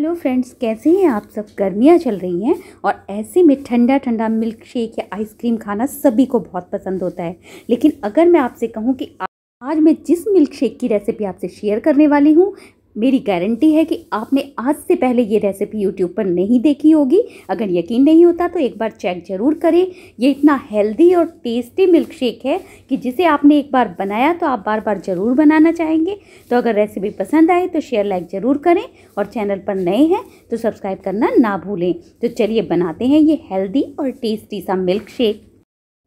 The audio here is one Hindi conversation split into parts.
हेलो फ्रेंड्स कैसे हैं आप सब गर्मियाँ चल रही हैं और ऐसे में ठंडा ठंडा मिल्क शेक या आइसक्रीम खाना सभी को बहुत पसंद होता है लेकिन अगर मैं आपसे कहूँ कि आज मैं जिस मिल्क शेक की रेसिपी आपसे शेयर करने वाली हूँ मेरी गारंटी है कि आपने आज से पहले ये रेसिपी यूट्यूब पर नहीं देखी होगी अगर यकीन नहीं होता तो एक बार चेक ज़रूर करें ये इतना हेल्दी और टेस्टी मिल्क शेक है कि जिसे आपने एक बार बनाया तो आप बार बार ज़रूर बनाना चाहेंगे तो अगर रेसिपी पसंद आए तो शेयर लाइक ज़रूर करें और चैनल पर नए हैं तो सब्सक्राइब करना ना भूलें तो चलिए बनाते हैं ये हेल्दी और टेस्टी सा मिल्क शेक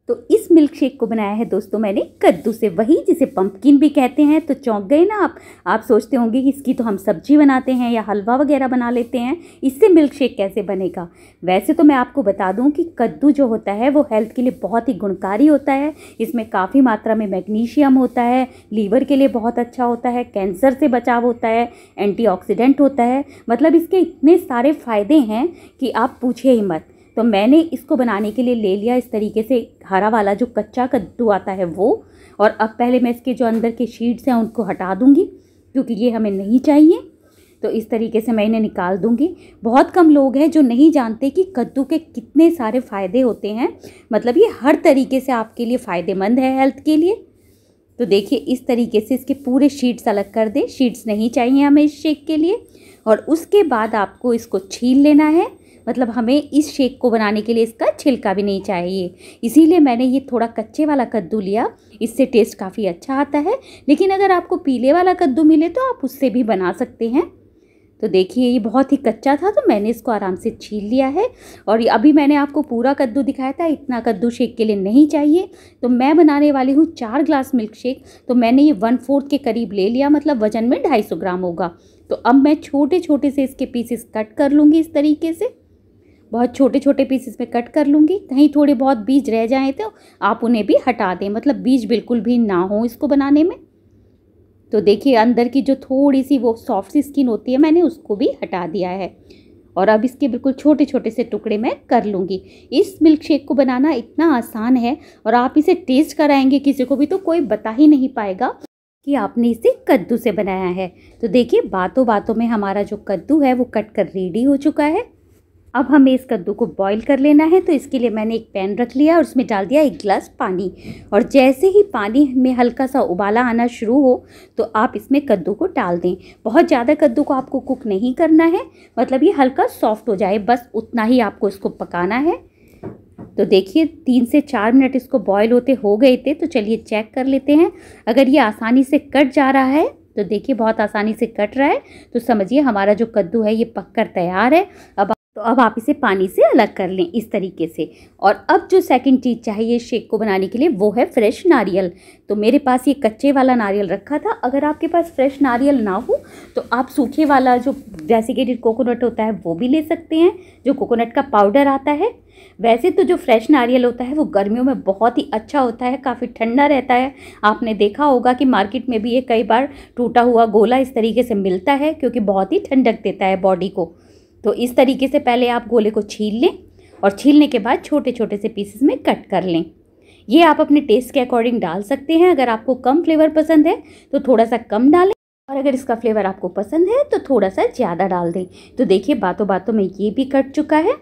तो इस मिल्क शेक को बनाया है दोस्तों मैंने कद्दू से वही जिसे पंपकिन भी कहते हैं तो चौंक गए ना आप आप सोचते होंगे कि इसकी तो हम सब्जी बनाते हैं या हलवा वगैरह बना लेते हैं इससे मिल्कशेक कैसे बनेगा वैसे तो मैं आपको बता दूं कि कद्दू जो होता है वो हेल्थ के लिए बहुत ही गुणकारी होता है इसमें काफ़ी मात्रा में मैग्नीशियम होता है लीवर के लिए बहुत अच्छा होता है कैंसर से बचाव होता है एंटी होता है मतलब इसके इतने सारे फ़ायदे हैं कि आप पूछे ही मत तो मैंने इसको बनाने के लिए ले लिया इस तरीके से हरा वाला जो कच्चा कद्दू आता है वो और अब पहले मैं इसके जो अंदर के शीट्स हैं उनको हटा दूँगी क्योंकि ये हमें नहीं चाहिए तो इस तरीके से मैं इन्हें निकाल दूंगी बहुत कम लोग हैं जो नहीं जानते कि कद्दू के कितने सारे फ़ायदे होते हैं मतलब ये हर तरीके से आपके लिए फ़ायदेमंद है हेल्थ के लिए तो देखिए इस तरीके से इसके पूरे शीट्स अलग कर दें शीट्स नहीं चाहिए हमें इस शेक के लिए और उसके बाद आपको इसको छील लेना है मतलब हमें इस शेक को बनाने के लिए इसका छिलका भी नहीं चाहिए इसीलिए मैंने ये थोड़ा कच्चे वाला कद्दू लिया इससे टेस्ट काफ़ी अच्छा आता है लेकिन अगर आपको पीले वाला कद्दू मिले तो आप उससे भी बना सकते हैं तो देखिए ये बहुत ही कच्चा था तो मैंने इसको आराम से छील लिया है और अभी मैंने आपको पूरा कद्दू दिखाया था इतना कद्दू शेक के लिए नहीं चाहिए तो मैं बनाने वाली हूँ चार ग्लास मिल्क शेक तो मैंने ये वन फोर्थ के करीब ले लिया मतलब वजन में ढाई सौ ग्राम होगा तो अब मैं छोटे छोटे से इसके पीसेस कट कर लूँगी इस तरीके से बहुत छोटे छोटे पीसेस में कट कर लूँगी कहीं थोड़े बहुत बीज रह जाएँ तो आप उन्हें भी हटा दें मतलब बीज बिल्कुल भी ना हो इसको बनाने में तो देखिए अंदर की जो थोड़ी सी वो सॉफ्ट सी स्किन होती है मैंने उसको भी हटा दिया है और अब इसके बिल्कुल छोटे छोटे से टुकड़े मैं कर लूँगी इस मिल्क शेक को बनाना इतना आसान है और आप इसे टेस्ट कराएंगे किसी को भी तो कोई बता ही नहीं पाएगा कि आपने इसे कद्दू से बनाया है तो देखिए बातों बातों में हमारा जो कद्दू है वो कट कर रेडी हो चुका है अब हमें इस कद्दू को बॉईल कर लेना है तो इसके लिए मैंने एक पैन रख लिया और उसमें डाल दिया एक गिलास पानी और जैसे ही पानी में हल्का सा उबाला आना शुरू हो तो आप इसमें कद्दू को डाल दें बहुत ज़्यादा कद्दू को आपको कुक नहीं करना है मतलब ये हल्का सॉफ्ट हो जाए बस उतना ही आपको इसको पकाना है तो देखिए तीन से चार मिनट इसको बॉयल होते हो गए थे तो चलिए चेक कर लेते हैं अगर ये आसानी से कट जा रहा है तो देखिए बहुत आसानी से कट रहा है तो समझिए हमारा जो कद्दू है ये पक कर तैयार है अब तो अब आप इसे पानी से अलग कर लें इस तरीके से और अब जो सेकंड चीज़ चाहिए शेक को बनाने के लिए वो है फ्रेश नारियल तो मेरे पास ये कच्चे वाला नारियल रखा था अगर आपके पास फ्रेश नारियल ना हो तो आप सूखे वाला जो डेसिकेटेड कोकोनट होता है वो भी ले सकते हैं जो कोकोनट का पाउडर आता है वैसे तो जो फ्रेश नारियल होता है वो गर्मियों में बहुत ही अच्छा होता है काफ़ी ठंडा रहता है आपने देखा होगा कि मार्केट में भी ये कई बार टूटा हुआ गोला इस तरीके से मिलता है क्योंकि बहुत ही ठंडक देता है बॉडी को तो इस तरीके से पहले आप गोले को छील लें और छीलने के बाद छोटे छोटे से पीसेस में कट कर लें ये आप अपने टेस्ट के अकॉर्डिंग डाल सकते हैं अगर आपको कम फ्लेवर पसंद है तो थोड़ा सा कम डालें और अगर इसका फ्लेवर आपको पसंद है तो थोड़ा सा ज़्यादा डाल दें तो देखिए बातों बातों में ये भी कट चुका है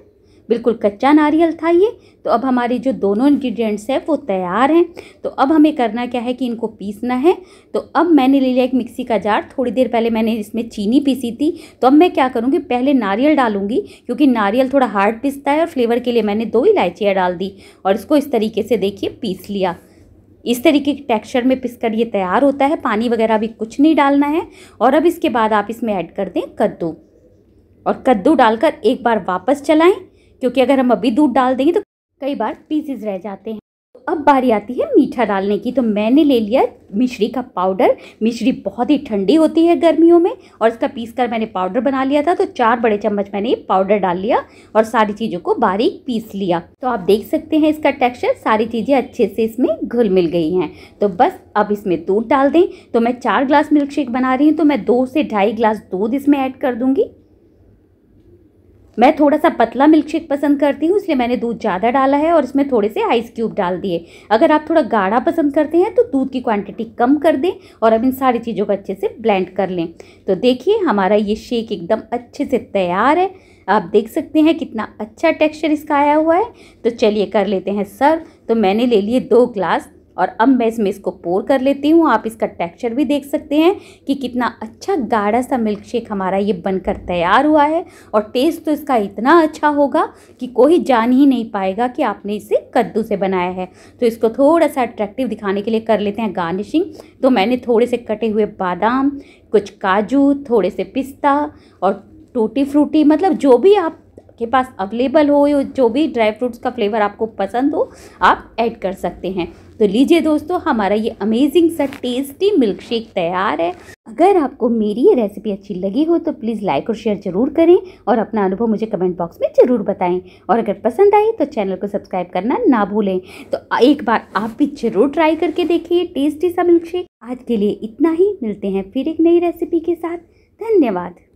बिल्कुल कच्चा नारियल था ये तो अब हमारे जो दोनों इंग्रेडिएंट्स हैं वो तैयार हैं तो अब हमें करना क्या है कि इनको पीसना है तो अब मैंने ले लिया एक मिक्सी का जार थोड़ी देर पहले मैंने इसमें चीनी पीसी थी तो अब मैं क्या करूँगी पहले नारियल डालूंगी क्योंकि नारियल थोड़ा हार्ड पीसता है और फ्लेवर के लिए मैंने दो इलायचियाँ डाल दी और इसको इस तरीके से देखिए पीस लिया इस तरीके के टेक्सचर में कर ये तैयार होता है पानी वगैरह भी कुछ नहीं डालना है और अब इसके बाद आप इसमें ऐड कर दें कद्दू और कद्दू डालकर एक बार वापस चलाएं क्योंकि अगर हम अभी दूध डाल देंगे तो कई बार पीसेस रह जाते हैं तो अब बारी आती है मीठा डालने की तो मैंने ले लिया मिश्री का पाउडर मिश्री बहुत ही ठंडी होती है गर्मियों में और इसका पीस कर मैंने पाउडर बना लिया था तो चार बड़े चम्मच मैंने ये पाउडर डाल लिया और सारी चीज़ों को बारीक पीस लिया तो आप देख सकते हैं इसका टेक्सचर सारी चीज़ें अच्छे से इसमें घुल मिल गई हैं तो बस अब इसमें दूध डाल दें तो मैं चार ग्लास मिल्क शेक बना रही हूँ तो मैं दो से ढाई ग्लास दूध इसमें ऐड कर दूँगी मैं थोड़ा सा पतला मिल्क शेक पसंद करती हूँ इसलिए मैंने दूध ज़्यादा डाला है और इसमें थोड़े से आइस क्यूब डाल दिए अगर आप थोड़ा गाढ़ा पसंद करते हैं तो दूध की क्वांटिटी कम कर दें और अब इन सारी चीज़ों को अच्छे से ब्लेंड कर लें तो देखिए हमारा ये शेक एकदम अच्छे से तैयार है आप देख सकते हैं कितना अच्छा टेक्स्चर इसका आया हुआ है तो चलिए कर लेते हैं सर्व तो मैंने ले लिए दो ग्लास और अब मैं इसमें इसको पोर कर लेती हूँ आप इसका टेक्सचर भी देख सकते हैं कि कितना अच्छा गाढ़ा सा मिल्क शेक हमारा ये बनकर तैयार हुआ है और टेस्ट तो इसका इतना अच्छा होगा कि कोई जान ही नहीं पाएगा कि आपने इसे कद्दू से बनाया है तो इसको थोड़ा सा अट्रैक्टिव दिखाने के लिए कर लेते हैं गार्निशिंग तो मैंने थोड़े से कटे हुए बादाम कुछ काजू थोड़े से पिस्ता और टूटी फ्रूटी मतलब जो भी आप आपके पास अवेलेबल हो जो भी ड्राई फ्रूट्स का फ्लेवर आपको पसंद हो आप ऐड कर सकते हैं तो लीजिए दोस्तों हमारा ये अमेजिंग सा टेस्टी मिल्क शेक तैयार है अगर आपको मेरी ये रेसिपी अच्छी लगी हो तो प्लीज़ लाइक और शेयर ज़रूर करें और अपना अनुभव मुझे कमेंट बॉक्स में ज़रूर बताएं और अगर पसंद आए तो चैनल को सब्सक्राइब करना ना भूलें तो एक बार आप भी ज़रूर ट्राई करके देखिए टेस्टी सा मिल्क शेक आज के लिए इतना ही मिलते हैं फिर एक नई रेसिपी के साथ धन्यवाद